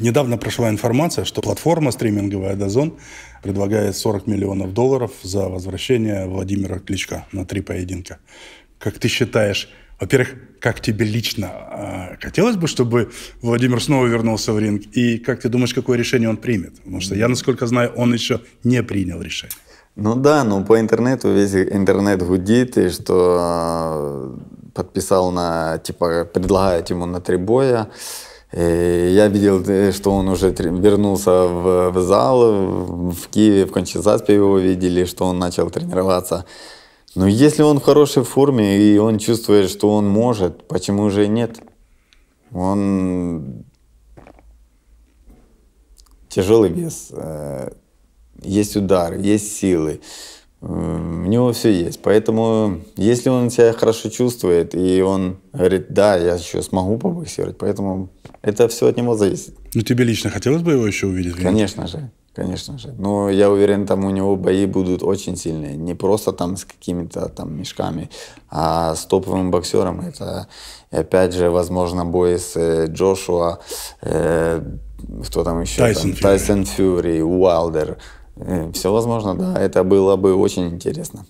Недавно прошла информация, что платформа стриминговая Дазон предлагает 40 миллионов долларов за возвращение Владимира Кличка на три поединка. Как ты считаешь, во-первых, как тебе лично а, хотелось бы, чтобы Владимир снова вернулся в ринг? И как ты думаешь, какое решение он примет? Потому что я, насколько знаю, он еще не принял решение. Ну да, но ну, по интернету весь интернет гудит, и что а, подписал на, типа, предлагает ему на три боя. Э, я видел, э, что он уже вернулся в, в зал, в Киеве, в Кончезаспе его видели, что он начал тренироваться. Но если он в хорошей форме и он чувствует, что он может, почему же нет? Он тяжелый вес, э, есть удар, есть силы у него все есть. Поэтому, если он себя хорошо чувствует, и он говорит, да, я еще смогу побоксировать, поэтому это все от него зависит. Ну, тебе лично хотелось бы его еще увидеть? Конечно же, конечно же. Но я уверен, там у него бои будут очень сильные. Не просто там с какими-то там мешками, а с топовым боксером. Это, опять же, возможно, бой с э, Джошуа, э, кто там еще? Тайсон там? Фьюри. Тайсон Фьюри, Уайлдер. Все возможно, да. Это было бы очень интересно.